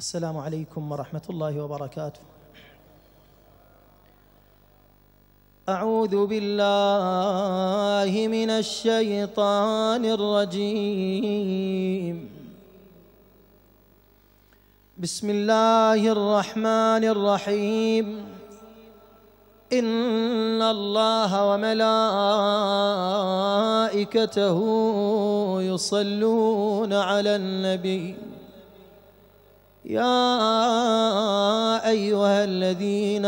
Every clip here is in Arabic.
السلام عليكم ورحمة الله وبركاته أعوذ بالله من الشيطان الرجيم بسم الله الرحمن الرحيم إن الله وملائكته يصلون على النبي يا ايها الذين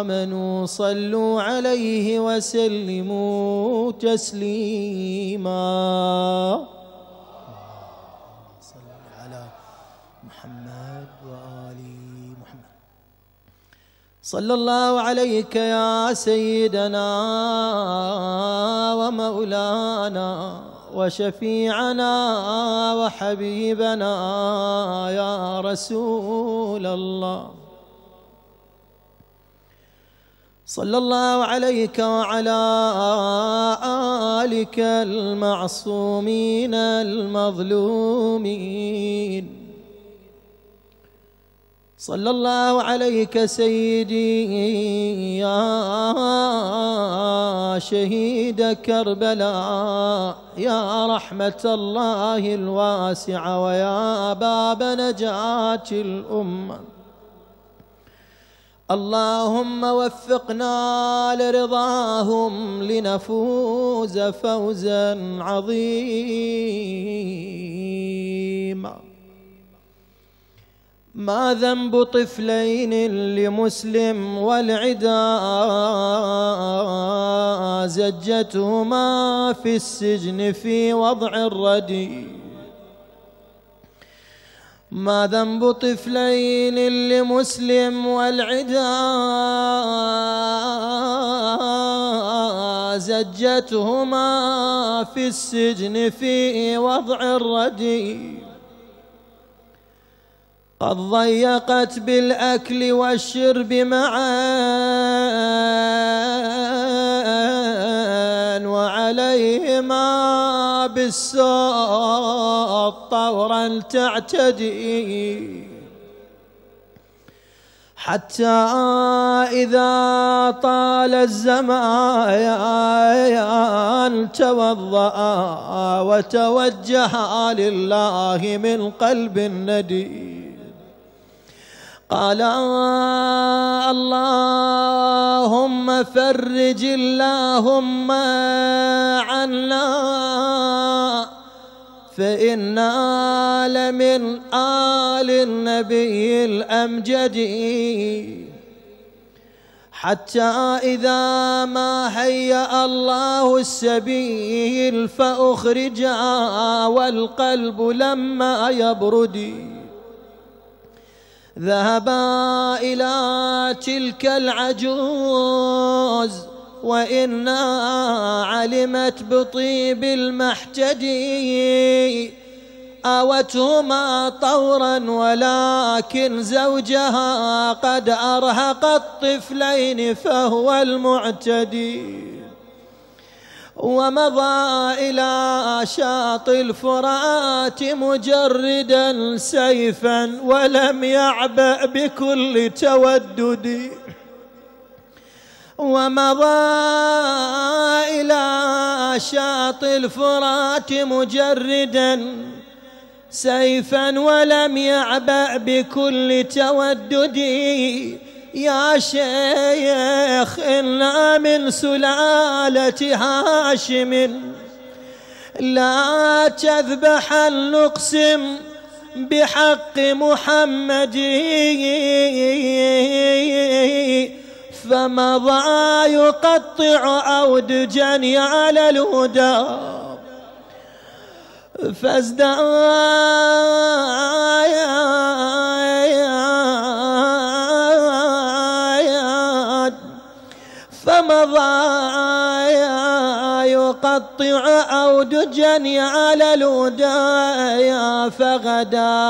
امنوا صلوا عليه وسلموا تسليما صل على محمد وال محمد صلى الله عليك يا سيدنا ومولانا وشفيعنا وحبيبنا يا رسول الله صلى الله عليك وعلى آلك المعصومين المظلومين صلى الله عليك سيدي يا شهيد كربلاء يا رحمة الله الواسعة ويا باب نجاة الأمة اللهم وفقنا لرضاهم لنفوز فوزا عظيما ما ذنب طفلين لمسلم والعدا زجتهما في السجن في وضع الردي ما ذنب طفلين لمسلم والعدا زجتهما في السجن في وضع الردي قد ضيقت بالأكل والشرب معا وعليهما بالسوط طورا تعتدي حتى إذا طال الزمان توضأ وتوجه لله من قلب الندي قال آه، اللهم فرج اللهم عنا فإنا لمن آل النبي الأمجد حتى إذا ما هيأ الله السبيل فأخرجا والقلب لما يبردي ذهبا إلى تلك العجوز وإنا علمت بطيب المحجد آوتهما طورا ولكن زوجها قد أرهق الطفلين فهو المعتدي ومضى إلى شاط الفرات مجردا سيفا ولم يعبأ بكل تودد ومضى إلى شاط الفرات مجردا سيفا ولم يعبأ بكل تودد يا شيخ إنا من سلالة هاشم لا تذبحا نقسم بحق محمد فمضى يقطع أودجا على الهدى فازداد فمضى يقطع او أودجا على الودايا فغدا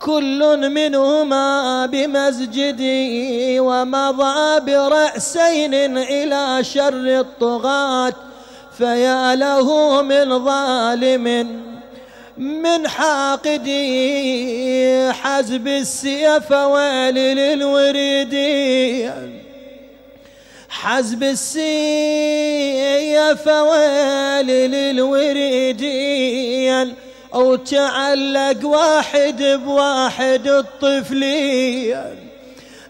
كل منهما بمسجدي ومضى برأسين إلى شر الطغاة فيا له من ظالم من حاقدي حزب السيف ويلي للوردي حزب السيف ويلي للوردي أو تعلق واحد بواحد الطفلين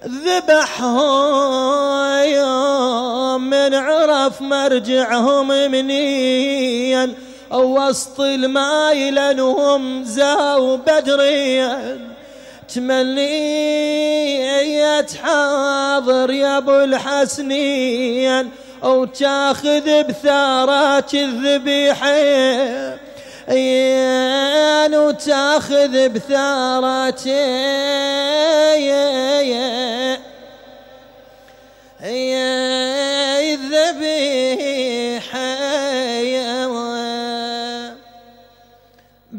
ذبحهم من عرف مرجعهم منين وسط المايل انهم زاو بدريا تمنيت حاضر يا ابو الحسنين او تاخذ بثارات الذبيحين وتاخذ بثارات الذبيحه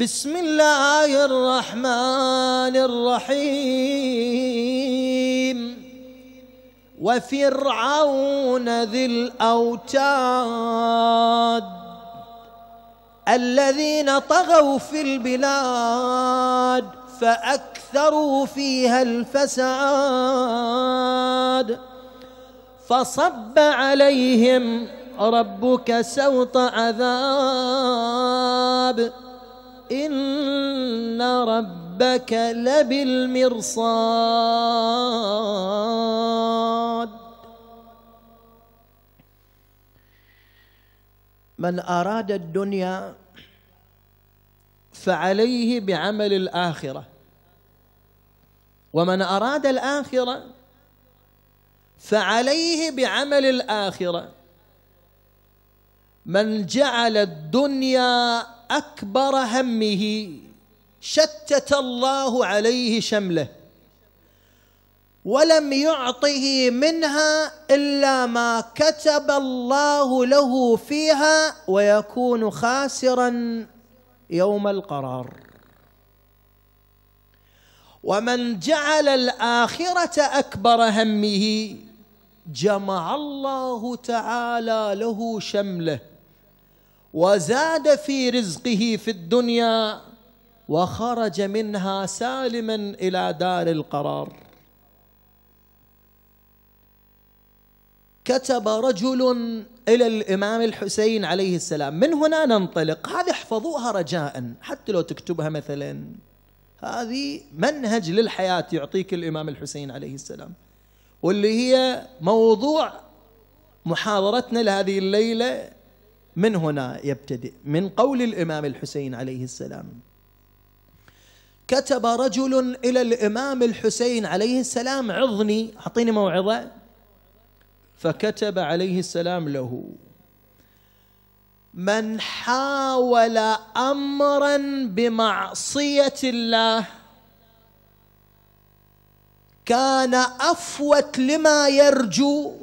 بسم الله الرحمن الرحيم وفرعون ذي الاوتاد الذين طغوا في البلاد فاكثروا فيها الفساد فصب عليهم ربك سوط عذاب إن ربك لبالمرصاد من أراد الدنيا فعليه بعمل الآخرة ومن أراد الآخرة فعليه بعمل الآخرة من جعل الدنيا اكبر همه شتت الله عليه شمله ولم يعطه منها الا ما كتب الله له فيها ويكون خاسرا يوم القرار ومن جعل الاخره اكبر همه جمع الله تعالى له شمله وزاد في رزقه في الدنيا وخرج منها سالما الى دار القرار كتب رجل الى الامام الحسين عليه السلام من هنا ننطلق هذه احفظوها رجاء حتى لو تكتبها مثلا هذه منهج للحياه يعطيك الامام الحسين عليه السلام واللي هي موضوع محاضرتنا لهذه الليله من هنا يبتدئ من قول الإمام الحسين عليه السلام كتب رجل إلى الإمام الحسين عليه السلام عظني أعطيني موعظة فكتب عليه السلام له من حاول امرا بمعصيه الله كان افوت لما يرجو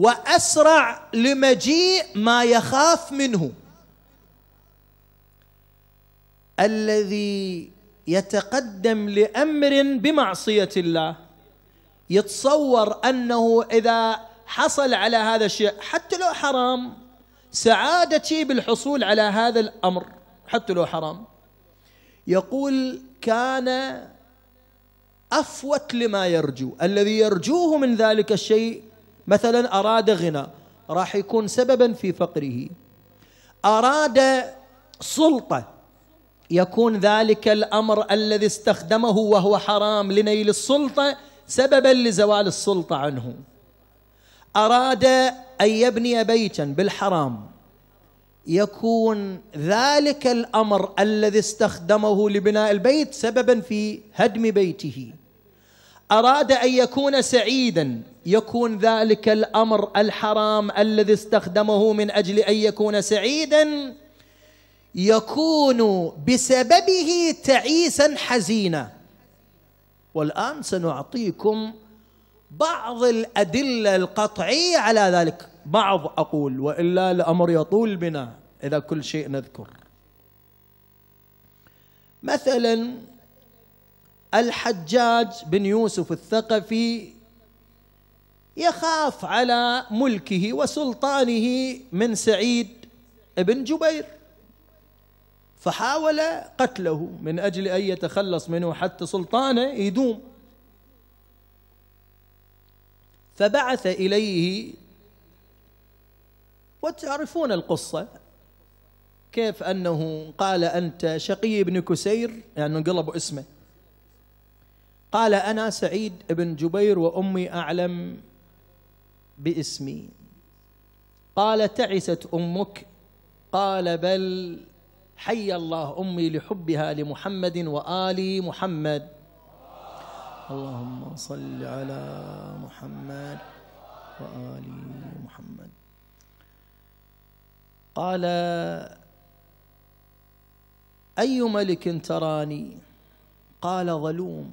واسرع لمجيء ما يخاف منه الذي يتقدم لامر بمعصيه الله يتصور انه اذا حصل على هذا الشيء حتى لو حرام سعادتي بالحصول على هذا الامر حتى لو حرام يقول كان افوت لما يرجو الذي يرجوه من ذلك الشيء مثلا أراد غنى راح يكون سببا في فقره أراد سلطة يكون ذلك الأمر الذي استخدمه وهو حرام لنيل السلطة سببا لزوال السلطة عنه أراد أن يبني بيتا بالحرام يكون ذلك الأمر الذي استخدمه لبناء البيت سببا في هدم بيته أراد أن يكون سعيدا يكون ذلك الأمر الحرام الذي استخدمه من أجل أن يكون سعيدا يكون بسببه تعيسا حزينا والآن سنعطيكم بعض الأدلة القطعية على ذلك بعض أقول وإلا الأمر يطول بنا إذا كل شيء نذكر مثلا الحجاج بن يوسف الثقفي يخاف على ملكه وسلطانه من سعيد بن جبير فحاول قتله من اجل ان يتخلص منه حتى سلطانه يدوم فبعث اليه وتعرفون القصه كيف انه قال انت شقي بن كسير يعني انقلبوا اسمه قال أنا سعيد بن جبير وأمي أعلم باسمي قال تعست أمك قال بل حي الله أمي لحبها لمحمد وآل محمد اللهم صل على محمد وآل محمد قال أي ملك تراني قال ظلوم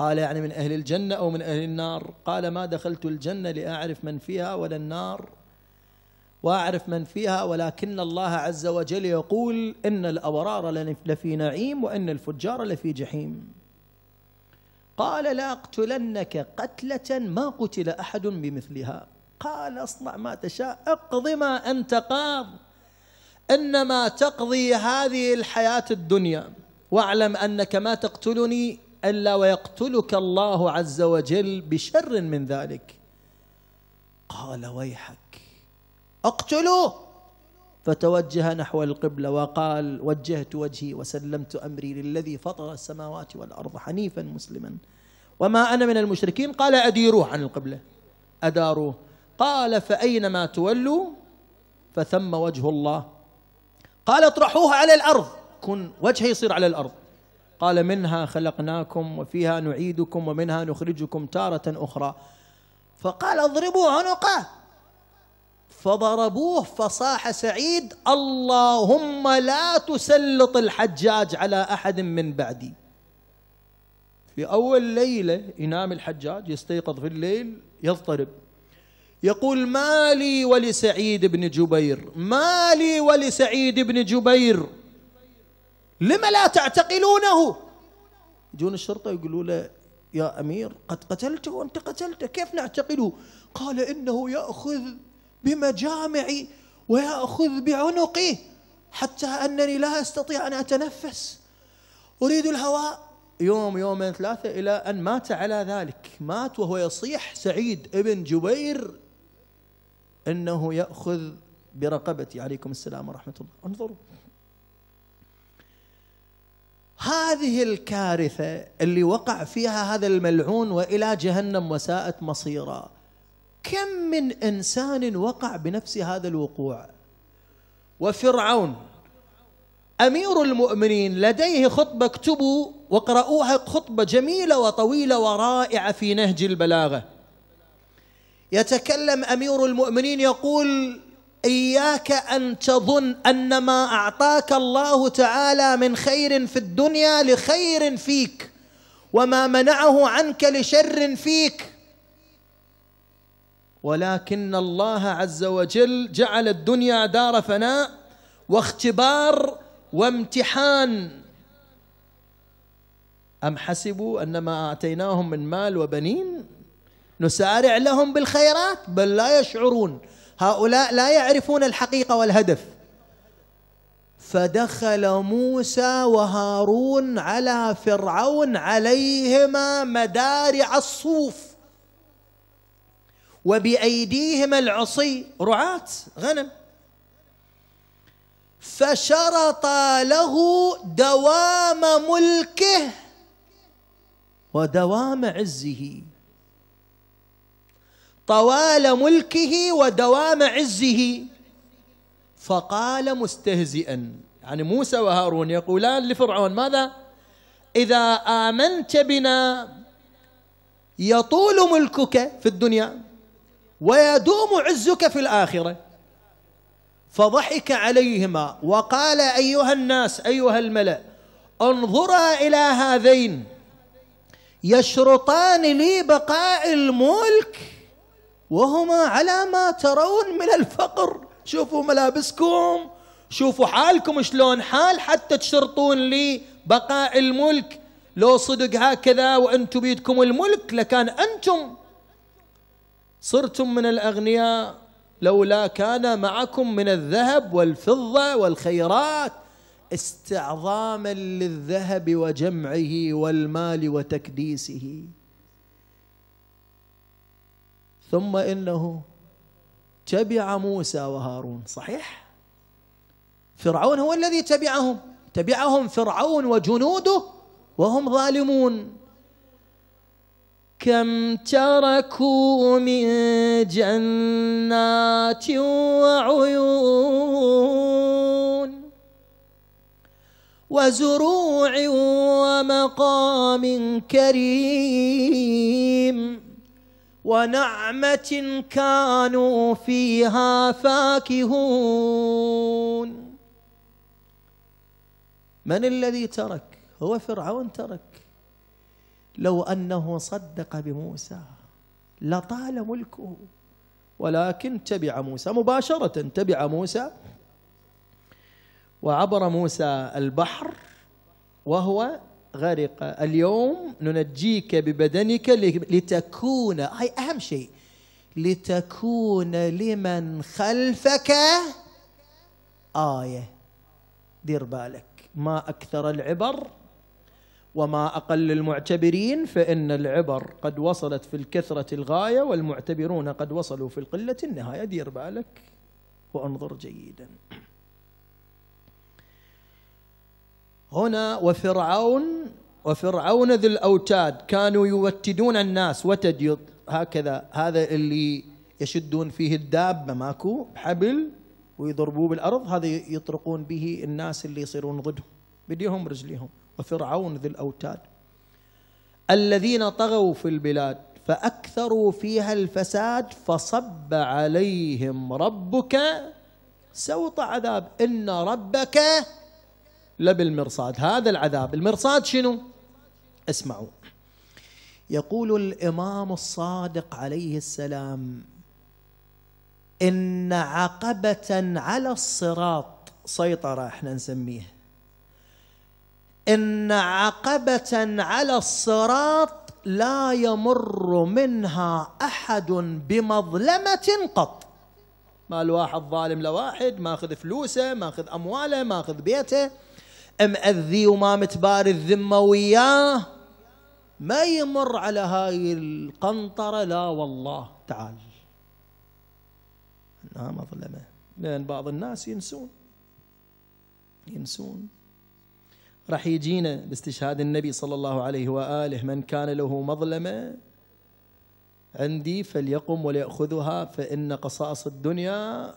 قال يعني من أهل الجنة أو من أهل النار قال ما دخلت الجنة لأعرف من فيها ولا النار وأعرف من فيها ولكن الله عز وجل يقول إن الأبرار لفي نعيم وإن الفجار لفي جحيم قال لأقتلنك قتلة ما قتل أحد بمثلها قال اصنع ما تشاء اقض ما أنت قاض إنما تقضي هذه الحياة الدنيا واعلم أنك ما تقتلني الا ويقتلك الله عز وجل بشر من ذلك قال ويحك اقتلوه فتوجه نحو القبله وقال وجهت وجهي وسلمت امري للذي فطر السماوات والارض حنيفا مسلما وما انا من المشركين قال اديروه عن القبله اداروه قال فاينما تولوا فثم وجه الله قال اطرحوه على الارض كن وجهه يصير على الارض قال منها خلقناكم وفيها نعيدكم ومنها نخرجكم تارة أخرى فقال اضربوا عنقه فضربوه فصاح سعيد اللهم لا تسلط الحجاج على أحد من بعدي في أول ليلة ينام الحجاج يستيقظ في الليل يضطرب يقول ما لي ولسعيد بن جبير ما لي ولسعيد بن جبير لما لا تعتقلونه يجون الشرطة يقولوا له يا أمير قد قتلته وأنت قتلته كيف نعتقله قال إنه يأخذ بمجامعي ويأخذ بعنقي حتى أنني لا أستطيع أن أتنفس أريد الهواء يوم يومين ثلاثة إلى أن مات على ذلك مات وهو يصيح سعيد ابن جبير أنه يأخذ برقبتي عليكم السلام ورحمة الله انظروا هذه الكارثة اللي وقع فيها هذا الملعون وإلى جهنم وساءت مصيرا كم من إنسان وقع بنفس هذا الوقوع وفرعون أمير المؤمنين لديه خطبة اكتبوا وقرؤوها خطبة جميلة وطويلة ورائعة في نهج البلاغة يتكلم أمير المؤمنين يقول إياك أن تظن أن ما أعطاك الله تعالى من خير في الدنيا لخير فيك وما منعه عنك لشر فيك ولكن الله عز وجل جعل الدنيا دار فناء واختبار وامتحان أم حسبوا أن ما أعطيناهم من مال وبنين نسارع لهم بالخيرات بل لا يشعرون هؤلاء لا يعرفون الحقيقه والهدف فدخل موسى وهارون على فرعون عليهما مدارع الصوف وبايديهما العصي رعاه غنم فشرط له دوام ملكه ودوام عزه طوال ملكه ودوام عزه فقال مستهزئا يعني موسى وهارون يقولان لفرعون ماذا اذا امنت بنا يطول ملكك في الدنيا ويدوم عزك في الاخره فضحك عليهما وقال ايها الناس ايها الملا انظرا الى هذين يشرطان لي بقاء الملك وهما على ما ترون من الفقر شوفوا ملابسكم شوفوا حالكم شلون حال حتى تشرطون لي بقاء الملك لو صدق هكذا وأنتم بيدكم الملك لكان أنتم صرتم من الأغنياء لولا كان معكم من الذهب والفضة والخيرات استعظاما للذهب وجمعه والمال وتكديسه ثم إنه تبع موسى وهارون صحيح فرعون هو الذي تبعهم تبعهم فرعون وجنوده وهم ظالمون كم تركوا من جنات وعيون وزروع ومقام كريم ونعمة كانوا فيها فاكهون من الذي ترك؟ هو فرعون ترك لو أنه صدق بموسى لطال ملكه ولكن تبع موسى مباشرة تبع موسى وعبر موسى البحر وهو غرق اليوم ننجيك ببدنك لتكون هاي أهم شيء لتكون لمن خلفك آية دير بالك ما أكثر العبر وما أقل المعتبرين فإن العبر قد وصلت في الكثرة الغاية والمعتبرون قد وصلوا في القلة النهاية دير بالك وانظر جيداً هنا وفرعون وفرعون ذي الأوتاد كانوا يوتدون الناس وتد هكذا هذا اللي يشدون فيه الدابة ماكو بحبل ويضربوه بالأرض هذا يطرقون به الناس اللي يصيرون ضدهم بديهم رجليهم وفرعون ذي الأوتاد الذين طغوا في البلاد فأكثروا فيها الفساد فصب عليهم ربك سوط عذاب إن ربك لا بالمرصاد هذا العذاب المرصاد شنو اسمعوا يقول الامام الصادق عليه السلام ان عقبه على الصراط سيطره احنا نسميه ان عقبه على الصراط لا يمر منها احد بمظلمه قط ما الواحد ظالم لواحد ماخذ فلوسه ماخذ امواله ماخذ بيته مأذي وما متباري الذمة وياه ما يمر على هاي القنطرة لا والله تعال انها مظلمة لان بعض الناس ينسون ينسون راح يجينا باستشهاد النبي صلى الله عليه واله من كان له مظلمه عندي فليقم وليأخذها فإن قصاص الدنيا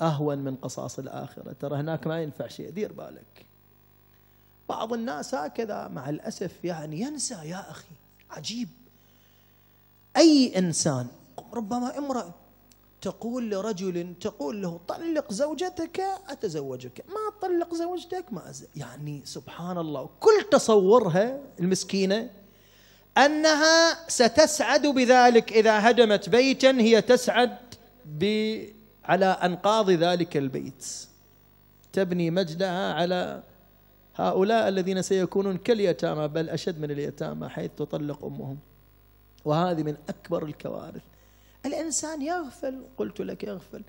أهون من قصاص الآخرة ترى هناك ما ينفع شيء دير بالك بعض الناس هكذا مع الأسف يعني ينسى يا أخي عجيب أي إنسان ربما امرأة تقول لرجل تقول له طلق زوجتك أتزوجك ما طلق زوجتك ما أزل. يعني سبحان الله كل تصورها المسكينة أنها ستسعد بذلك إذا هدمت بيتا هي تسعد على أنقاض ذلك البيت تبني مجدها على هؤلاء الذين سيكونون كاليتامى بل أشد من اليتامى حيث تطلق أمهم وهذه من أكبر الكوارث الإنسان يغفل قلت لك يغفل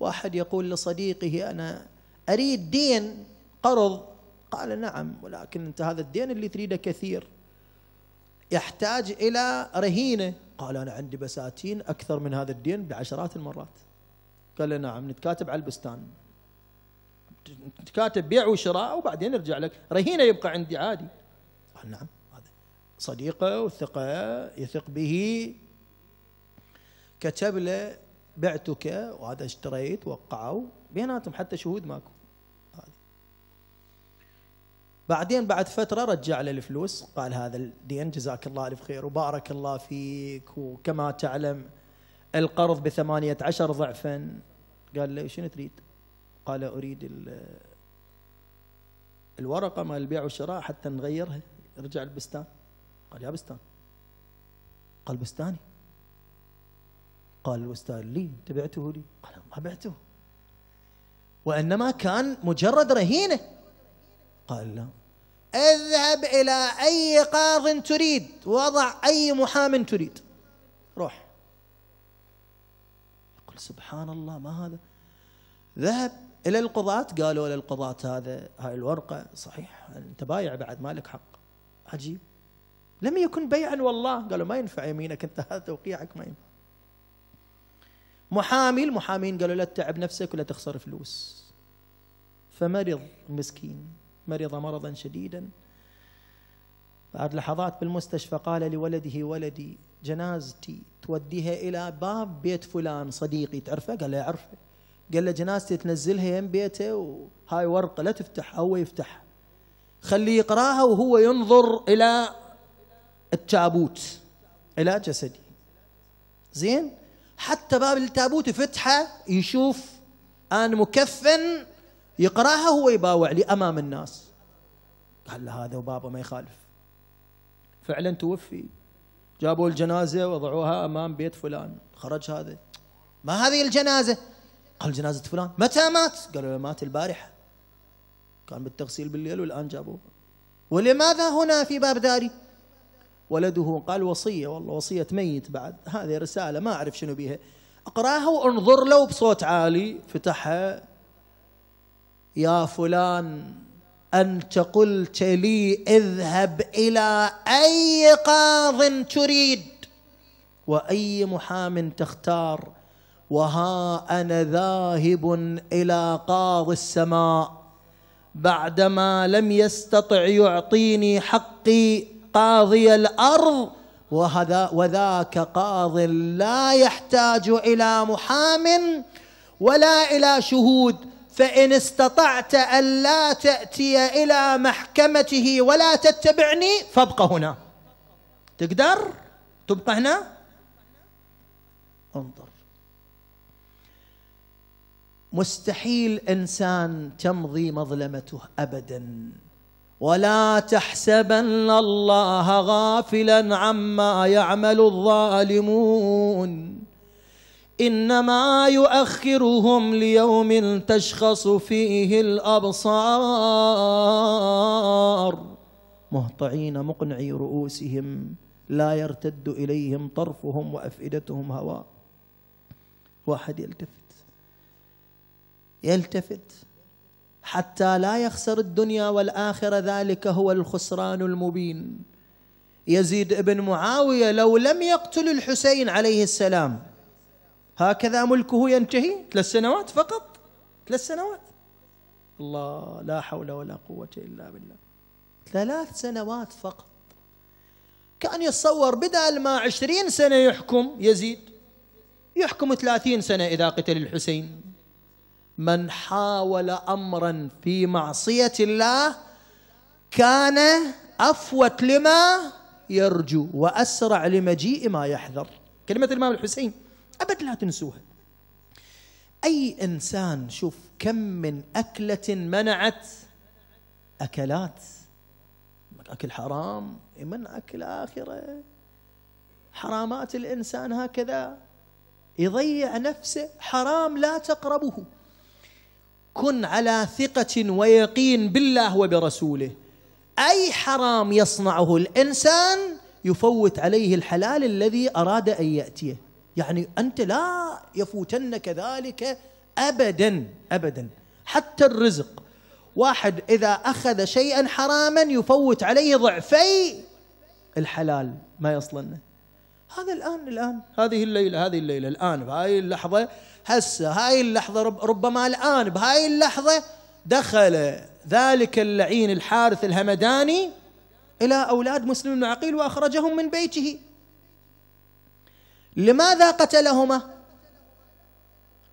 واحد يقول لصديقه أنا أريد دين قرض قال نعم ولكن أنت هذا الدين اللي تريده كثير يحتاج إلى رهينة قال أنا عندي بساتين أكثر من هذا الدين بعشرات المرات قال نعم نتكاتب على البستان تكاتب بيع وشراء وبعدين يرجع لك رهينه يبقى عندي عادي قال نعم هذا صديقه وثقه يثق به كتب له بعتك وهذا اشتريت وقعوا بيناتهم حتى شهود ماكو بعدين بعد فتره رجع له الفلوس قال هذا الدين جزاك الله الف خير وبارك الله فيك وكما تعلم القرض بثمانية عشر ضعفا قال له شنو تريد قال أريد الورقة مال البيع والشراء حتى نغيرها رجع البستان قال يا بستان قال بستاني قال البستان لي انت بعته لي قال ما بعته وإنما كان مجرد رهينة قال لا اذهب إلى أي قاض تريد وضع أي محام تريد روح يقول سبحان الله ما هذا ذهب الى القضاة قالوا للقضاة هذا هاي الورقة صحيح انت بايع بعد ما لك حق عجيب لم يكن بيعا والله قالوا ما ينفع يمينك انت هذا توقيعك ما ينفع محامي المحامين قالوا لا تتعب نفسك ولا تخسر فلوس فمرض مسكين مرض مرضا شديدا بعد لحظات بالمستشفى قال لولده ولدي جنازتي توديها إلى باب بيت فلان صديقي تعرفه قال له أعرفه قال له جنازتي تنزلها يم بيته وهاي ورقه لا تفتحها هو يفتحها خليه يقراها وهو ينظر الى التابوت الى جسدي زين حتى باب التابوت يفتحه يشوف انا مكفن يقراها هو يباوع لي امام الناس قال له هذا وبابا ما يخالف فعلا توفي جابوا الجنازه وضعوها امام بيت فلان خرج هذا ما هذه الجنازه قال جنازة فلان متى مات قالوا له مات البارحة كان بالتغسيل بالليل والآن جابوه ولماذا هنا في باب داري ولده قال وصية والله وصية ميت بعد هذه رسالة ما أعرف شنو بيها أقراها وانظر له بصوت عالي فتحها يا فلان أنت قلت لي اذهب إلى أي قاض تريد وأي محام تختار وها انا ذاهب الى قاضي السماء بعدما لم يستطع يعطيني حقي قاضي الارض وهذا وذاك قاض لا يحتاج الى محام ولا الى شهود فان استطعت الا تاتي الى محكمته ولا تتبعني فابقى هنا تقدر تبقى هنا انظر مستحيل انسان تمضي مظلمته ابدا ولا تحسبن الله غافلا عما يعمل الظالمون انما يؤخرهم ليوم تشخص فيه الابصار مهطعين مقنعي رؤوسهم لا يرتد اليهم طرفهم وافئدتهم هواء واحد يلتفت يلتفت حتى لا يخسر الدنيا والآخرة ذلك هو الخسران المبين يزيد ابن معاوية لو لم يقتل الحسين عليه السلام هكذا ملكه ينتهي ثلاث سنوات فقط ثلاث سنوات الله لا حول ولا قوة إلا بالله ثلاث سنوات فقط كان يتصور بدل ما عشرين سنة يحكم يزيد يحكم ثلاثين سنة إذا قتل الحسين من حاول امرا في معصيه الله كان افوت لما يرجو واسرع لمجيء ما يحذر كلمه الامام الحسين ابد لا تنسوها اي انسان شوف كم من اكله منعت اكلات اكل حرام من اكل اخره حرامات الانسان هكذا يضيع نفسه حرام لا تقربه كن على ثقة ويقين بالله وبرسوله أي حرام يصنعه الإنسان يفوت عليه الحلال الذي أراد أن يأتيه يعني أنت لا يفوتنك ذلك أبدا أبدا حتى الرزق واحد إذا أخذ شيئا حراما يفوت عليه ضعفي الحلال ما يصلنه هذا الآن الآن هذه الليلة هذه الليلة الآن بهاي اللحظة هسه هاي اللحظة رب ربما الآن بهاي اللحظة دخل ذلك اللعين الحارث الهمداني إلى أولاد مسلم بن عقيل وأخرجهم من بيته لماذا قتلهما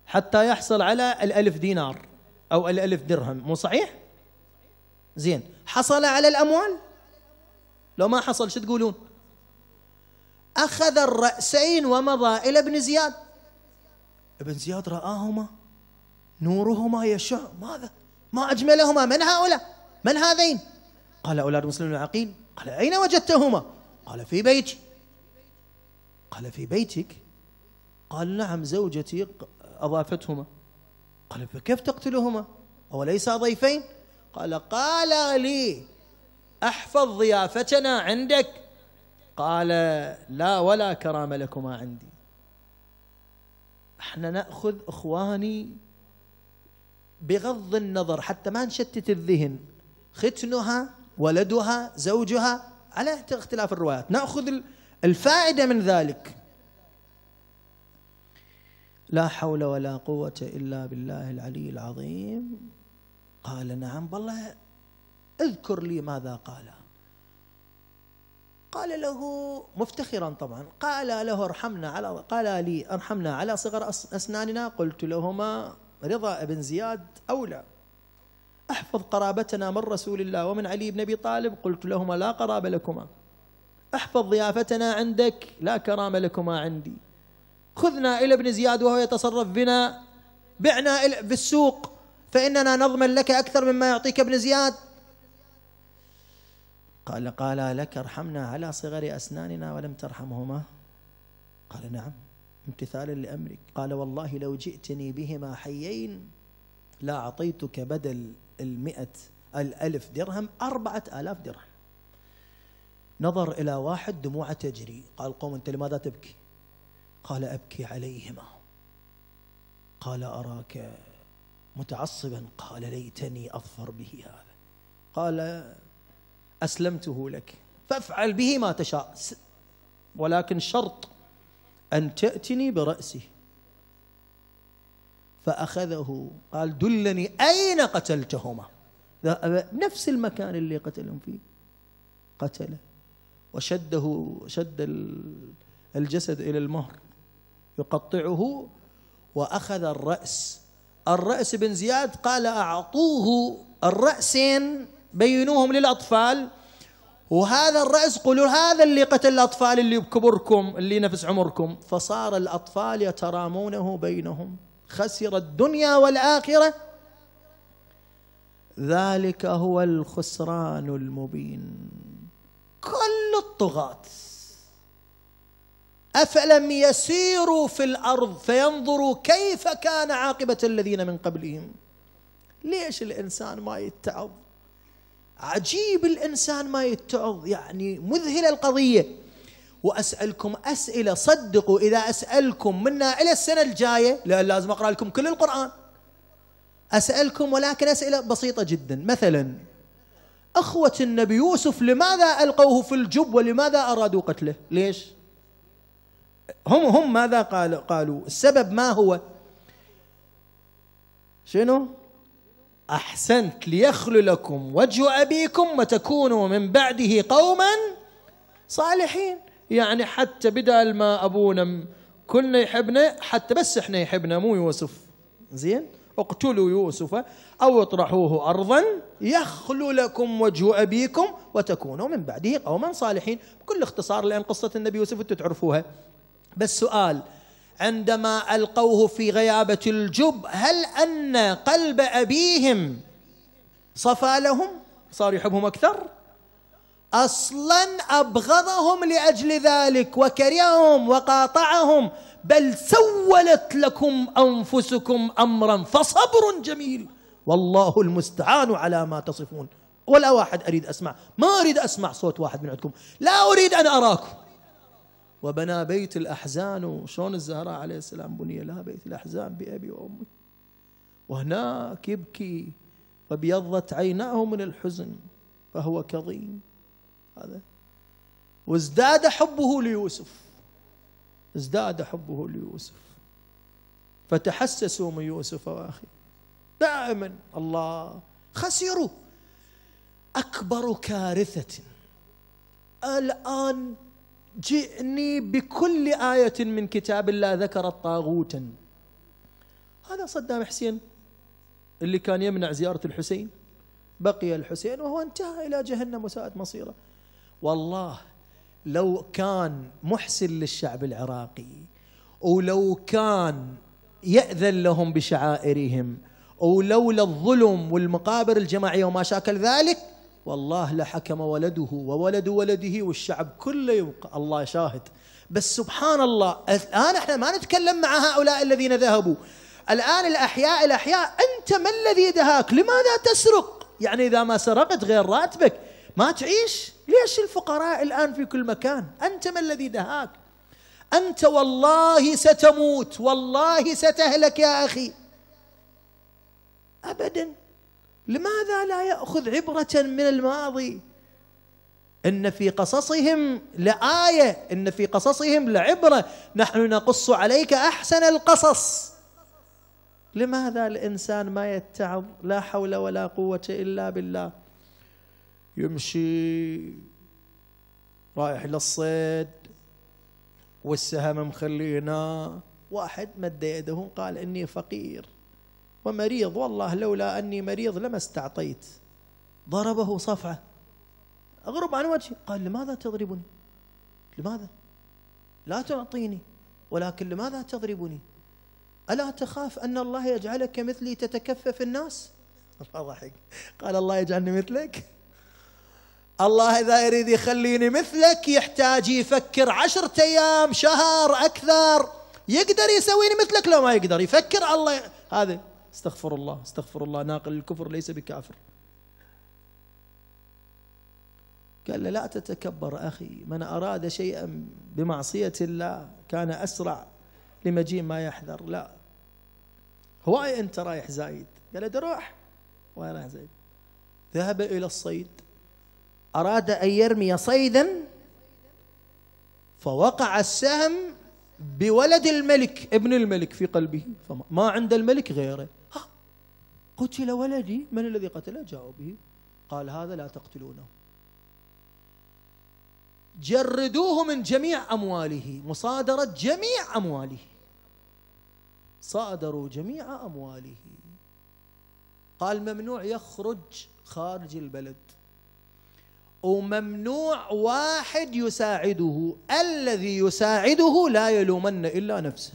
حتى يحصل على الألف دينار أو الألف درهم مو صحيح زين حصل على الأموال لو ما حصل شو تقولون أخذ الرأسين ومضى إلى ابن زياد ابن زياد رآهما نورهما يشع ماذا ما أجملهما من هؤلاء من هذين قال أولاد مسلم العقيل قال أين وجدتهما قال في بيتي قال في بيتك قال نعم زوجتي أضافتهما قال فكيف تقتلهما أوليس ضيفين قال قال لي أحفظ ضيافتنا عندك قال لا ولا كرامة لكما عندي احنا نأخذ اخواني بغض النظر حتى ما نشتت الذهن ختنها ولدها زوجها على اختلاف الروايات نأخذ الفائدة من ذلك لا حول ولا قوة إلا بالله العلي العظيم قال نعم بالله اذكر لي ماذا قالها قال له مفتخرا طبعا قال له ارحمنا على قال لي ارحمنا على صغر اسناننا قلت لهما رضا بن زياد اولى احفظ قرابتنا من رسول الله ومن علي بن ابي طالب قلت لهما لا قرابه لكما احفظ ضيافتنا عندك لا كرامه لكما عندي خذنا الى ابن زياد وهو يتصرف بنا بعنا في السوق فاننا نضمن لك اكثر مما يعطيك ابن زياد قال قال لك ارحمنا على صغر أسناننا ولم ترحمهما قال نعم امتثالا لأمرك قال والله لو جئتني بهما حيين لا أعطيتك بدل المئة الألف درهم أربعة آلاف درهم نظر إلى واحد دموعه تجري قال قوم أنت لماذا تبكي قال أبكي عليهما قال أراك متعصبا قال ليتني أظفر به هذا قال أسلمته لك فافعل به ما تشاء ولكن شرط أن تأتني برأسه فأخذه قال دلني أين قتلتهما نفس المكان اللي قتلهم فيه قتله وشده شد الجسد إلى المهر يقطعه وأخذ الرأس الرأس بن زياد قال أعطوه الرأسين بينوهم للأطفال وهذا الرأس قولوا هذا اللي قتل الأطفال اللي بكبركم اللي نفس عمركم فصار الأطفال يترامونه بينهم خسر الدنيا والآخرة ذلك هو الخسران المبين كل الطغاة أفلم يسيروا في الأرض فينظروا كيف كان عاقبة الذين من قبلهم ليش الإنسان ما يتعظ عجيب الإنسان ما يتعظ يعني مذهلة القضية وأسألكم أسئلة صدقوا إذا أسألكم منا إلى السنة الجاية لأن لازم أقرأ لكم كل القرآن أسألكم ولكن أسئلة بسيطة جدا مثلا أخوة النبي يوسف لماذا ألقوه في الجب ولماذا أرادوا قتله ليش هم هم ماذا قالوا قالوا السبب ما هو شنو أحسنت ليخل لكم وجه أبيكم وتكونوا من بعده قوما صالحين يعني حتى بدل ما أبونا كنا يحبنا حتى بس إحنا يحبنا مو يوسف زين اقتلوا يوسف أو اطرحوه أرضا يخل لكم وجه أبيكم وتكونوا من بعده قوما صالحين بكل اختصار لأن قصة النبي يوسف أنتم تعرفوها بس سؤال عندما القوه في غيابه الجب هل ان قلب ابيهم صفى لهم صار يحبهم اكثر اصلا ابغضهم لاجل ذلك وكرههم وقاطعهم بل سولت لكم انفسكم امرا فصبر جميل والله المستعان على ما تصفون ولا واحد اريد اسمع ما اريد اسمع صوت واحد من عندكم لا اريد ان اراكم وبنى بيت الأحزان وشون الزهراء عليه السلام بني لها بيت الأحزان بأبي وأمي وهناك يبكي فبيضت عيناه من الحزن فهو كظيم هذا وازداد حبه ليوسف ازداد حبه ليوسف فتحسسوا من يوسف واخي دائما الله خسروا اكبر كارثه الان جئني بكل آية من كتاب الله ذكرت طاغوتا هذا صدام حسين اللي كان يمنع زيارة الحسين بقي الحسين وهو انتهى إلى جهنم وساءت مصيره والله لو كان محسن للشعب العراقي ولو كان يأذن لهم بشعائرهم ولولا الظلم والمقابر الجماعية وما شاكل ذلك والله لحكم ولده وولد ولده والشعب كله يبقى الله شاهد بس سبحان الله الآن احنا ما نتكلم مع هؤلاء الذين ذهبوا الآن الأحياء الأحياء أنت ما الذي دهاك لماذا تسرق يعني إذا ما سرقت غير راتبك ما تعيش ليش الفقراء الآن في كل مكان أنت ما الذي دهاك أنت والله ستموت والله ستهلك يا أخي أبدا لماذا لا ياخذ عبره من الماضي ان في قصصهم لايه ان في قصصهم لعبره نحن نقص عليك احسن القصص لماذا الانسان ما يتعظ لا حول ولا قوه الا بالله يمشي رايح للصيد والسهم مخليه هنا واحد مد يده قال اني فقير ومريض والله لولا أني مريض لما استعطيت ضربه صفعة أغرب عن وجهي قال لماذا تضربني لماذا لا تعطيني ولكن لماذا تضربني ألا تخاف أن الله يجعلك مثلي تتكفف الناس الله ضحك قال الله يجعلني مثلك الله إذا يريد يخليني مثلك يحتاج يفكر عشرة أيام شهر أكثر يقدر يسويني مثلك لو ما يقدر يفكر الله هذا استغفر الله استغفر الله ناقل الكفر ليس بكافر قال له لا تتكبر أخي من أراد شيئا بمعصية الله كان أسرع لمجيء ما يحذر لا هواي أنت رايح زايد قال له روح وين رايح زايد ذهب إلى الصيد أراد أن يرمي صيدا فوقع السهم بولد الملك ابن الملك في قلبه فما عند الملك غيره قتل ولدي من الذي قتله جاءوا به قال هذا لا تقتلونه جردوه من جميع أمواله مصادرة جميع أمواله صادروا جميع أمواله قال ممنوع يخرج خارج البلد وممنوع واحد يساعده الذي يساعده لا يلومن إلا نفسه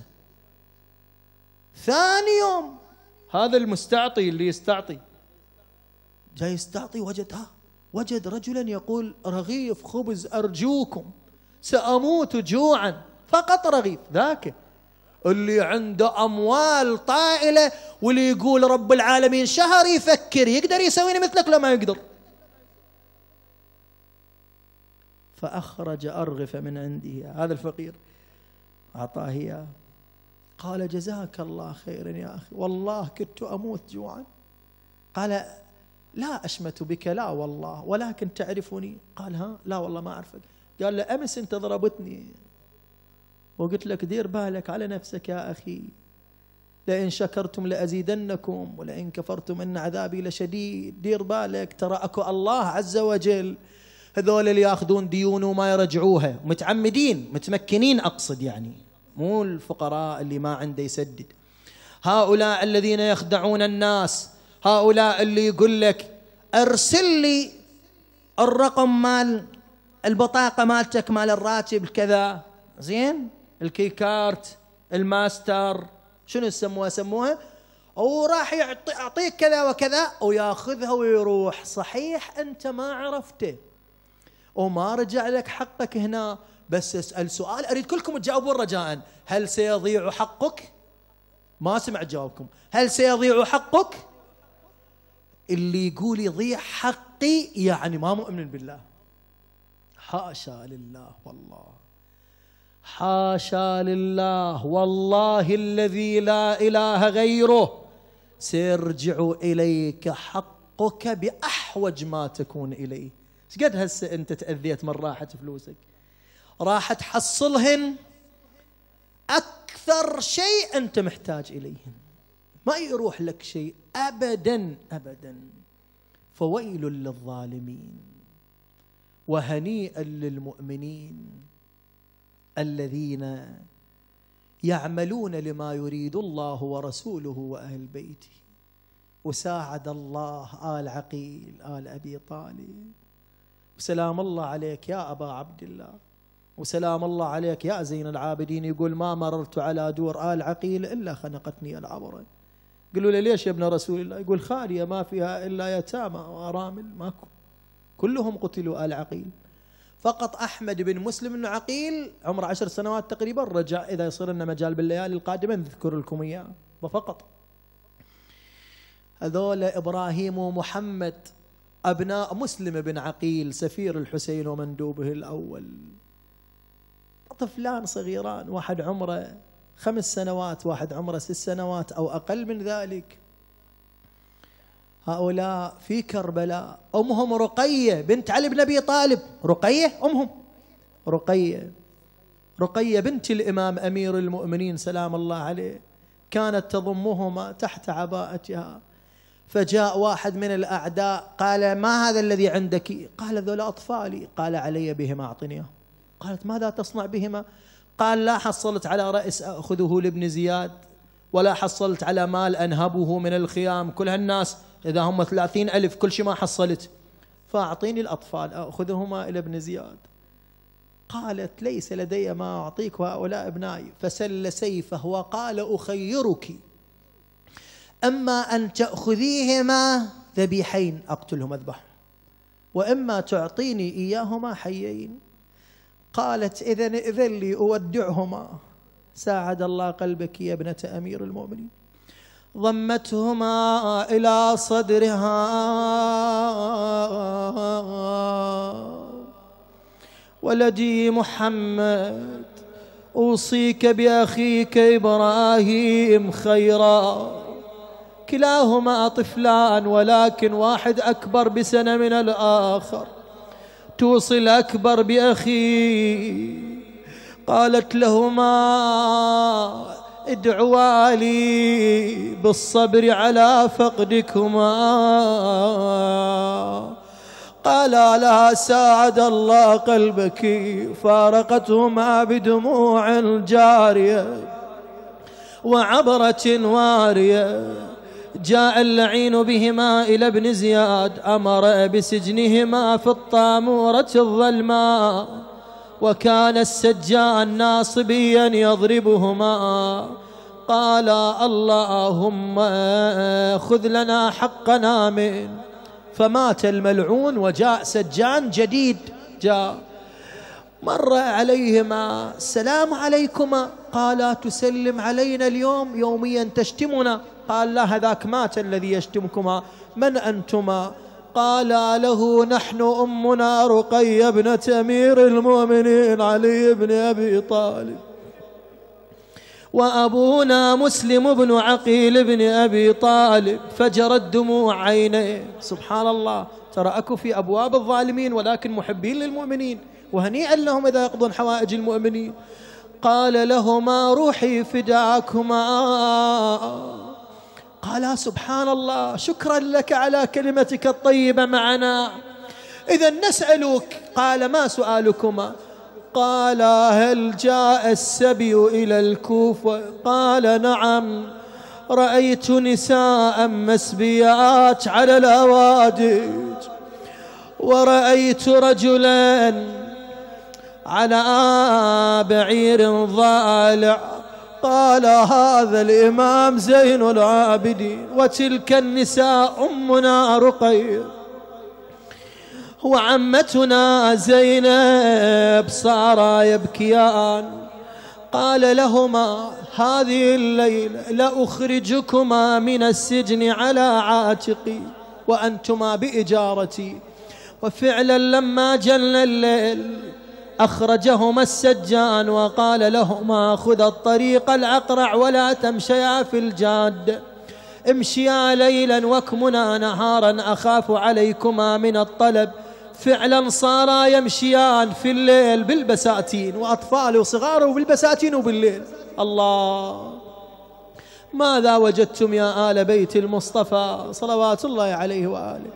ثاني يوم هذا المستعطي اللي يستعطي جاي يستعطي وجد ها وجد رجلا يقول رغيف خبز أرجوكم سأموت جوعا فقط رغيف ذاك اللي عنده أموال طائلة واللي يقول رب العالمين شهر يفكر يقدر يسويني مثلك ما يقدر فأخرج أرغفة من عنده هذا الفقير أعطاه إياه قال جزاك الله خيرا يا أخي والله كدت أموت جوعا قال لا أشمت بك لا والله ولكن تعرفني قال ها لا والله ما أعرفك قال له أمس أنت ضربتني وقلت لك دير بالك على نفسك يا أخي لئن شكرتم لأزيدنكم ولئن كفرتم إن عذابي لشديد دير بالك ترى أكو الله عز وجل هذول اللي ياخذون ديون وما يرجعوها متعمدين متمكنين أقصد يعني مو الفقراء اللي ما عنده يسدد هؤلاء الذين يخدعون الناس هؤلاء اللي يقول لك ارسل لي الرقم مال البطاقه مالتك مال الراتب كذا زين الكي كارت الماستر شنو يسموها سموها وراح يعطي اعطيك كذا وكذا وياخذها ويروح صحيح انت ما عرفته وما رجع لك حقك هنا بس اسال سؤال اريد كلكم تجاوبون رجاء هل سيضيع حقك؟ ما سمعت جوابكم هل سيضيع حقك؟ اللي يقول يضيع حقي يعني ما مؤمن بالله حاشا لله والله حاشا لله والله الذي لا اله غيره سيرجع اليك حقك باحوج ما تكون اليه ايش قد هسه انت تاذيت من راحت فلوسك راح تحصلهن أكثر شيء أنت محتاج إليهن ما يروح لك شيء أبدا أبدا فويل للظالمين وهنيئا للمؤمنين الذين يعملون لما يريد الله ورسوله وأهل بيته وساعد الله آل عقيل آل أبي طالب سلام الله عليك يا أبا عبد الله وسلام الله عليك يا زين العابدين يقول ما مررت على دور آل عقيل إلا خنقتني العبرة قالوا له ليش يا ابن رسول الله يقول خالية ما فيها إلا يتامى وأرامل ماكو كلهم قتلوا آل عقيل فقط أحمد بن مسلم بن عقيل عمره عشر سنوات تقريبا رجع إذا يصير لنا مجال بالليالي القادمة نذكر لكم إياه فقط هذول إبراهيم ومحمد أبناء مسلم بن عقيل سفير الحسين ومندوبه الأول طفلان صغيران واحد عمره خمس سنوات واحد عمره ست سنوات أو أقل من ذلك هؤلاء في كربلاء أمهم رقية بنت علي بن أبي طالب رقية أمهم رقية رقية بنت الإمام أمير المؤمنين سلام الله عليه كانت تضمهما تحت عباءتها فجاء واحد من الأعداء قال ما هذا الذي عندك قال ذولا أطفالي قال علي بهما أعطنيهم قالت ماذا تصنع بهما قال لا حصلت على رأس أخذه لابن زياد ولا حصلت على مال أنهبه من الخيام كل هالناس إذا هم ثلاثين ألف كل شيء ما حصلت فأعطيني الأطفال أخذهما إلى ابن زياد قالت ليس لدي ما أعطيك وهؤلاء أبنائي فسل سيفه وقال أخيرك أما أن تأخذيهما ذبيحين أقتلهم أذبحهم وإما تعطيني إياهما حيين قالت إذا إذن لي أودعهما ساعد الله قلبك يا ابنة أمير المؤمنين ضمتهما إلى صدرها ولدي محمد أوصيك بأخيك إبراهيم خيرا كلاهما طفلان ولكن واحد أكبر بسنة من الآخر توصي الأكبر بأخي قالت لهما ادعوا لي بالصبر على فقدكما قالا لها ساعد الله قلبك فارقتهما بدموع جاريه وعبره واريه جاء اللعين بهما إلى ابن زياد أمر بسجنهما في الطامورة الظلماء وكان السجان ناصبيا يضربهما قالا اللهم خذ لنا حقنا من فمات الملعون وجاء سجان جديد جاء مر عليهما السلام عليكما قالا تسلم علينا اليوم يوميا تشتمنا قال لا هذاك مات الذي يشتمكما من أنتما قال له نحن أمنا رقي ابنة أمير المؤمنين علي بن أبي طالب وأبونا مسلم بن عقيل بن أبي طالب فجرت دموع عينيه سبحان الله ترى أكو في أبواب الظالمين ولكن محبين للمؤمنين وهنيئا لهم إذا يقضون حوائج المؤمنين قال لهما روحي فداكما قال سبحان الله شكرا لك على كلمتك الطيبة معنا إذا نسألك قال ما سؤالكما قال هل جاء السبي إلى الكوفة قال نعم رأيت نساء مسبيات على الأوادج ورأيت رجلا على بعير ضالع قال هذا الإمام زين العابدين وتلك النساء أمنا رقيه وعمتنا زينب صارا يبكيان قال لهما هذه الليلة لأخرجكما من السجن على عاتقي وأنتما بإجارتي وفعلا لما جل الليل أخرجهما السجان وقال لهما خذا الطريق العقرع ولا تمشيا في الجاد امشيا ليلا واكمنا نهارا أخاف عليكما من الطلب فعلا صارا يمشيان في الليل بالبساتين وأطفال وصغار وبالبساتين وبالليل الله ماذا وجدتم يا آل بيت المصطفى صلوات الله عليه وآله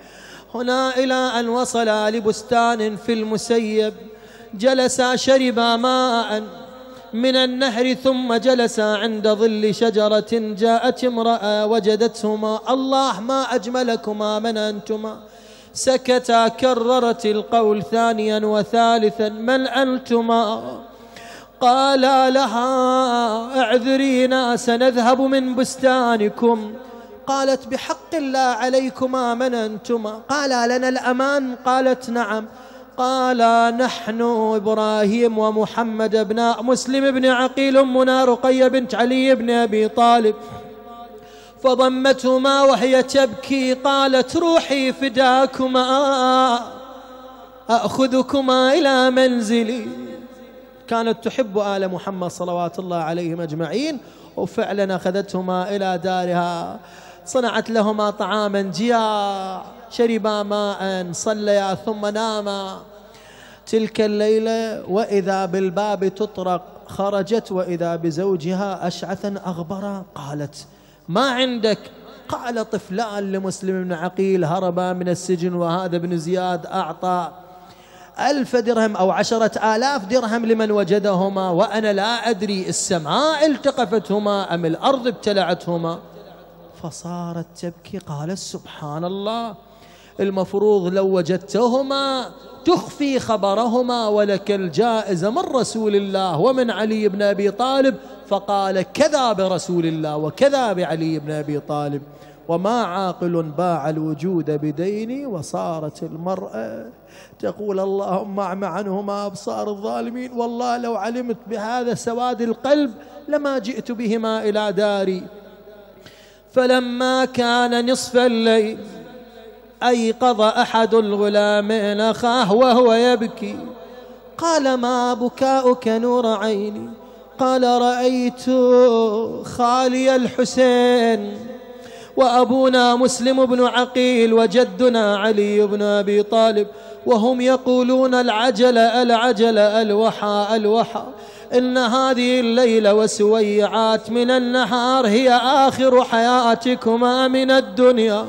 هنا إلى أن وصلا لبستان في المسيب جلسا شربا ماء من النهر ثم جلسا عند ظل شجرة جاءت امرأة وجدتهما الله ما أجملكما من أنتما سكتا كررت القول ثانيا وثالثا من أنتما قالا لها اعذرينا سنذهب من بستانكم قالت بحق الله عليكما من أنتما قالا لنا الأمان قالت نعم قال نحن إبراهيم ومحمد ابناء مسلم بن عقيل أمنا رقية بنت علي بن أبي طالب فضمتهما وهي تبكي قالت روحي فداكما أخذكما إلى منزلي كانت تحب آل محمد صلوات الله عليهم أجمعين وفعلا أخذتهما إلى دارها صنعت لهما طعاما جياع شربا ماء صليا ثم ناما تلك الليلة وإذا بالباب تطرق خرجت وإذا بزوجها أشعثا أغبرا قالت ما عندك قال طفلان لمسلم بن عقيل هربا من السجن وهذا بن زياد أعطى ألف درهم أو عشرة آلاف درهم لمن وجدهما وأنا لا أدري السماء التقفتهما أم الأرض ابتلعتهما فصارت تبكي قالت سبحان الله المفروض لو وجدتهما تخفي خبرهما ولك الجائزة من رسول الله ومن علي بن أبي طالب فقال كذا برسول الله وكذا بعلي بن أبي طالب وما عاقل باع الوجود بديني وصارت المرأة تقول اللهم اعم عنهما أبصار الظالمين والله لو علمت بهذا سواد القلب لما جئت بهما إلى داري فلما كان نصف الليل أيقظ أحد الغلامين أخاه وهو يبكي قال ما بكاؤك نور عيني قال رأيت خالي الحسين وأبونا مسلم بن عقيل وجدنا علي بن أبي طالب وهم يقولون العجل العجل الوحى الوحى إن هذه الليلة وسويعات من النهار هي آخر حياتكما من الدنيا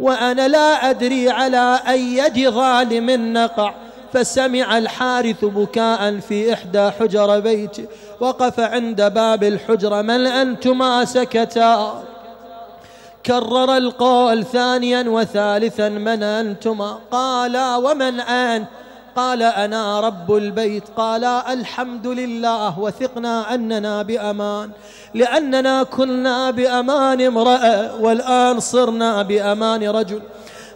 وأنا لا أدري على أي يد ظالم نقع فسمع الحارث بكاء في إحدى حجر بيته وقف عند باب الحجرة من أنتما سكتا كرر القول ثانيا وثالثا من أنتما قالا ومن أنت قال انا رب البيت قال الحمد لله وثقنا اننا بامان لاننا كنا بامان امراه والان صرنا بامان رجل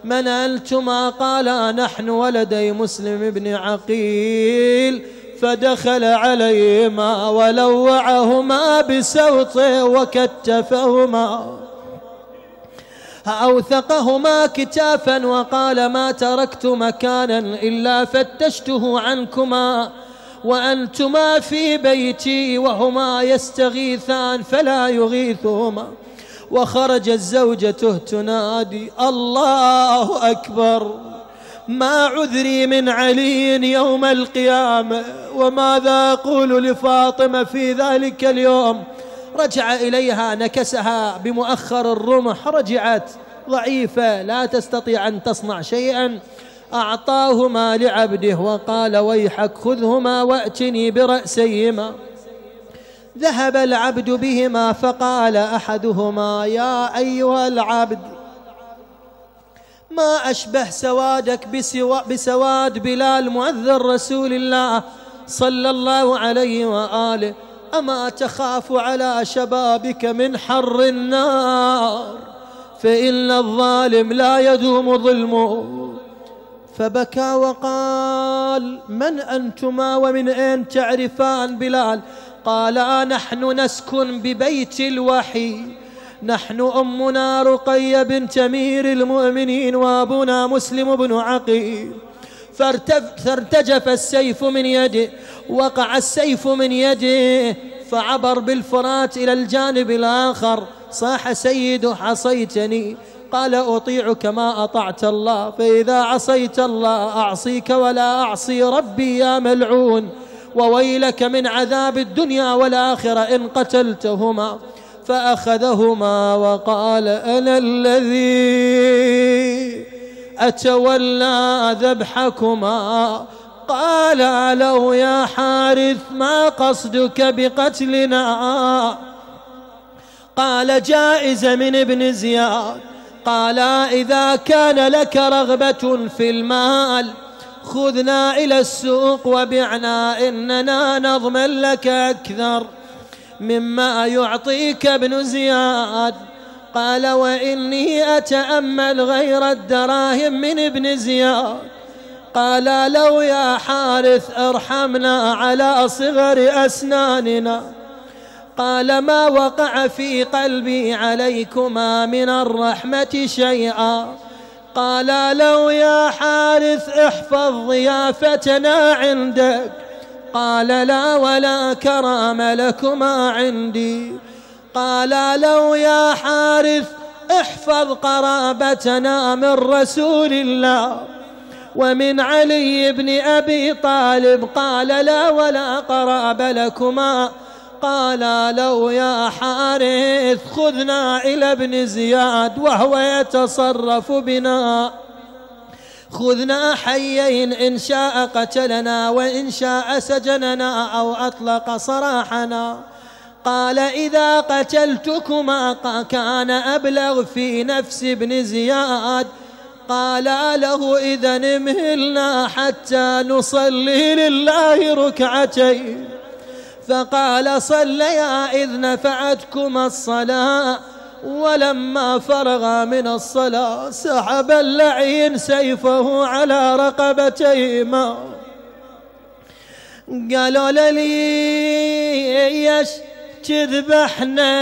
من التما قال نحن ولدي مسلم بن عقيل فدخل عليهما ولوعهما بسوطه وكتفهما فأوثقهما كتافا وقال ما تركت مكانا إلا فتشته عنكما وأنتما في بيتي وهما يستغيثان فلا يغيثهما وخرجت زوجته تنادي الله أكبر ما عذري من علي يوم القيامة وماذا أقول لفاطمة في ذلك اليوم رجع إليها نكسها بمؤخر الرمح رجعت ضعيفة لا تستطيع أن تصنع شيئا أعطاهما لعبده وقال ويحك خذهما وأتني برأسيهما ذهب العبد بهما فقال أحدهما يا أيها العبد ما أشبه سوادك بسوا بسواد بلال معذر رسول الله صلى الله عليه وآله أما تخاف على شبابك من حر النار فإن الظالم لا يدوم ظلمه فبكى وقال من أنتما ومن أين تعرفان بلال قالا نحن نسكن ببيت الوحي نحن أمنا رقية بنت أمير المؤمنين وأبونا مسلم بن عقيل فارتجف السيف من يده وقع السيف من يده فعبر بالفرات إلى الجانب الآخر صاح سيد حصيتني قال أطيعك ما أطعت الله فإذا عصيت الله أعصيك ولا أعصي ربي يا ملعون وويلك من عذاب الدنيا والآخرة إن قتلتهما فأخذهما وقال أنا الذي أتولى ذبحكما قال له يا حارث ما قصدك بقتلنا قال جائز من ابن زياد قال إذا كان لك رغبة في المال خذنا إلى السوق وبعنا إننا نضمن لك أكثر مما يعطيك ابن زياد قال وإني أتأمل غير الدراهم من ابن زياد قال لو يا حارث ارحمنا على صغر أسناننا قال ما وقع في قلبي عليكما من الرحمة شيئا قال لو يا حارث احفظ ضيافتنا عندك قال لا ولا كرام لكما عندي قال لو يا حارث احفظ قرابتنا من رسول الله ومن علي بن أبي طالب قال لا ولا قراب لكما قال لو يا حارث خذنا إلى ابن زياد وهو يتصرف بنا خذنا حيين إن شاء قتلنا وإن شاء سجننا أو أطلق سراحنا قال إذا قتلتكما كان أبلغ في نفس ابن زياد قال له إذا امهلنا حتى نصلي لله ركعتين فقال صليا إذ نفعتكما الصلاة ولما فرغ من الصلاة سحب اللعين سيفه على رقبتيهما قالوا لي تذبحنا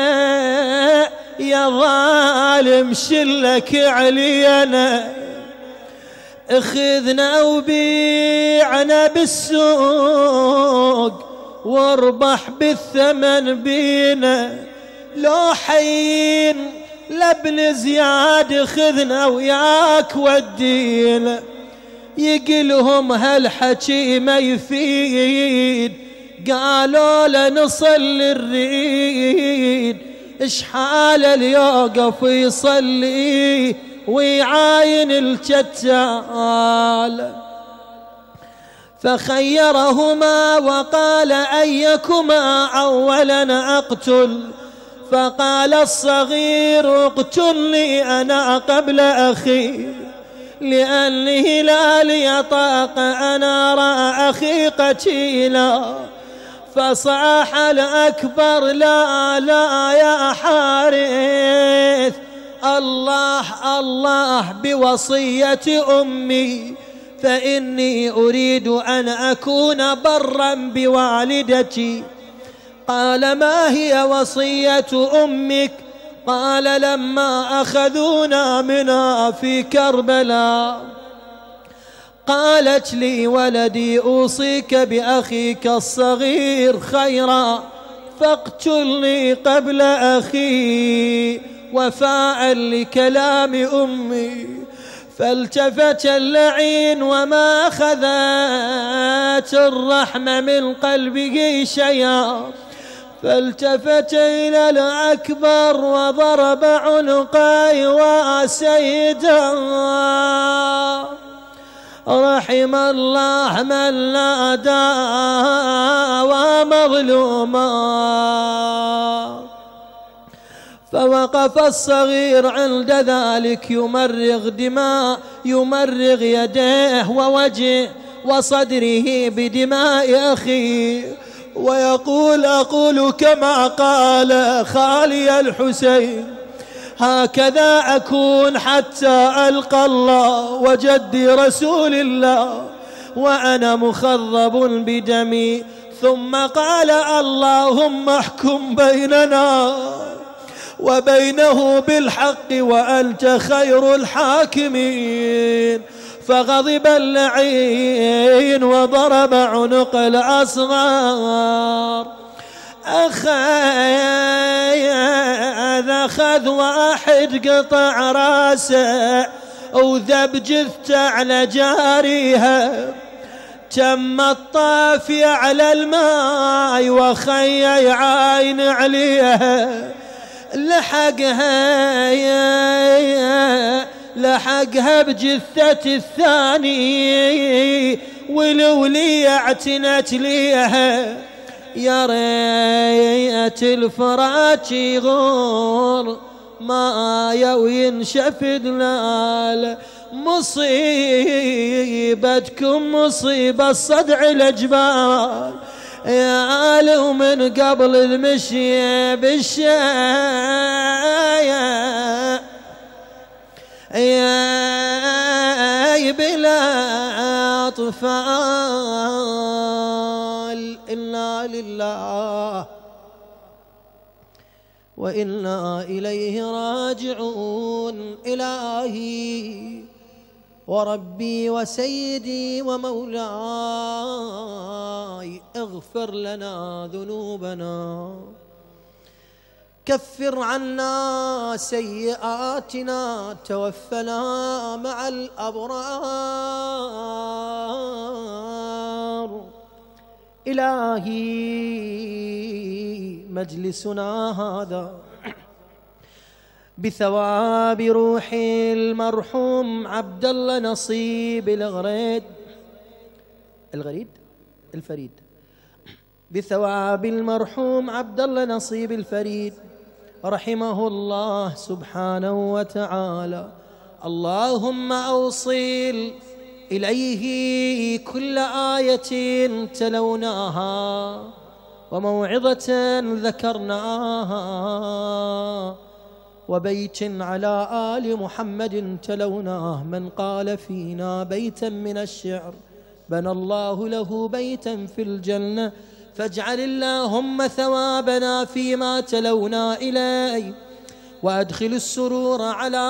يا ظالم شلك علينا اخذنا وبيعنا بالسوق واربح بالثمن بينا لو حين لابن زياد خذنا وياك ودينا يقلهم هالحكي ما يفيد قالوا لنصل الريد اش حاله اليوقف يصلي ويعاين الكتال فخيرهما وقال أيكما أولا أقتل فقال الصغير اقتلني أنا قبل أخي لأنه لا لي طاقة أنا رأى أخي قتيلاً فصاح الأكبر لا لا يا حارث الله الله بوصية أمي فإني أريد أن أكون برا بوالدتي قال ما هي وصية أمك قال لما أخذونا منها في كربلاء قالت لي ولدي أوصيك بأخيك الصغير خيرا فاقتلني قبل أخي وفاء لكلام أمي فالتفت اللعين وما أخذت الرحمة من قلبه شيئا فالتفت إلى الأكبر وضرب عنقي وسيدا رحم الله من لا داوى مظلوما فوقف الصغير عند ذلك يمرغ دماء يمرغ يديه ووجه وصدره بدماء أخيه ويقول أقول كما قال خالي الحسين هكذا أكون حتى ألقى الله وجدي رسول الله وأنا مخضب بدمي ثم قال اللهم احكم بيننا وبينه بالحق وأنت خير الحاكمين فغضب اللعين وضرب عنق الأصغار أخي أخذ واحد قطع راسه وذب جثته على جاريها تم الطافي على الماي وخي عاين عليها لحقها يا لحقها بجثة الثاني والولية اعتنت ليها يا ريت الفراش يغور ما وينشف دلال مصيبتكم مصيبة صدع الأجبال يا آل ومن قبل المشي بالشايع يا بلا أطفال إنا لله وإنا إليه راجعون إلهي وربي وسيدي ومولاي اغفر لنا ذنوبنا كفر عنا سيئاتنا توفنا مع الأبرار إلهي مجلسنا هذا بثواب روح المرحوم عبد الله نصيب الغريد الغريد الفريد بثواب المرحوم عبد الله نصيب الفريد رحمه الله سبحانه وتعالى اللهم أوصل إليه كل آية تلوناها وموعظة ذكرناها وبيت على آل محمد تلوناه من قال فينا بيتا من الشعر بنى الله له بيتا في الجنة فاجعل اللهم ثوابنا فيما تلونا إليه وأدخل السرور على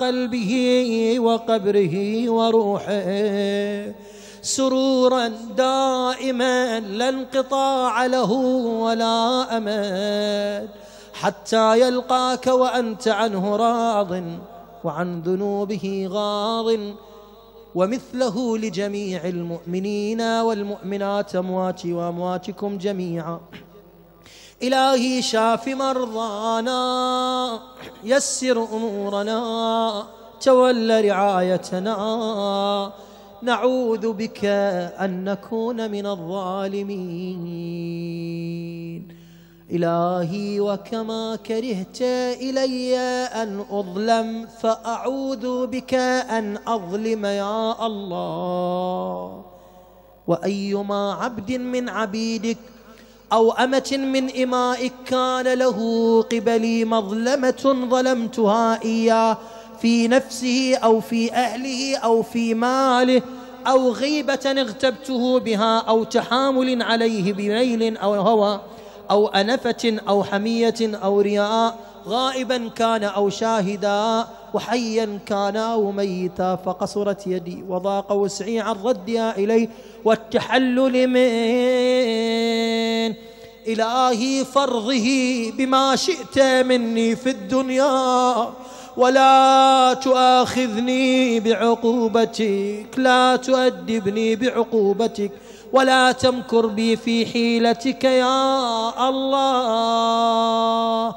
قلبه وقبره وروحه سرورا دائما لا انقطاع له ولا امل حتى يلقاك وانت عنه راض وعن ذنوبه غاض ومثله لجميع المؤمنين والمؤمنات امواتي وامواتكم جميعا إلهي شاف مرضانا يسر أمورنا تول رعايتنا نعوذ بك أن نكون من الظالمين إلهي وكما كرهت إلي أن أظلم فأعوذ بك أن أظلم يا الله وأيما عبد من عبيدك أو أمة من إمائك كان له قبلي مظلمة ظلمتها إياه في نفسه أو في أهله أو في ماله أو غيبة اغتبته بها أو تحامل عليه بميل أو هوى أو أنفة أو حمية أو رياء غائبا كان أو شاهدا وحيا كان أو ميتا فقصرت يدي وضاق وسعي عن ردها إليه والتحلل من إلهي فرضه بما شئت مني في الدنيا ولا تؤاخذني بعقوبتك لا تؤدبني بعقوبتك ولا تمكر بي في حيلتك يا الله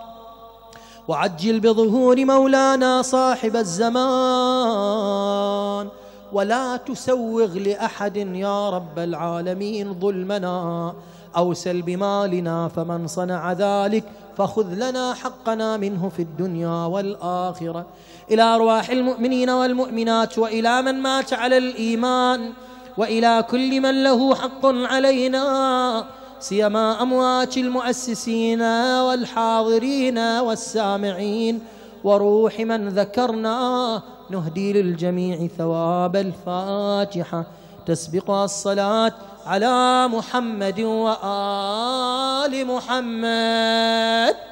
وعجل بظهور مولانا صاحب الزمان ولا تسوغ لاحد يا رب العالمين ظلمنا او سلب مالنا فمن صنع ذلك فخذ لنا حقنا منه في الدنيا والاخره الى ارواح المؤمنين والمؤمنات والى من مات على الايمان والى كل من له حق علينا سيما اموات المؤسسين والحاضرين والسامعين وروح من ذكرناه نهدي للجميع ثواب الفاتحة تسبقها الصلاة على محمد وآل محمد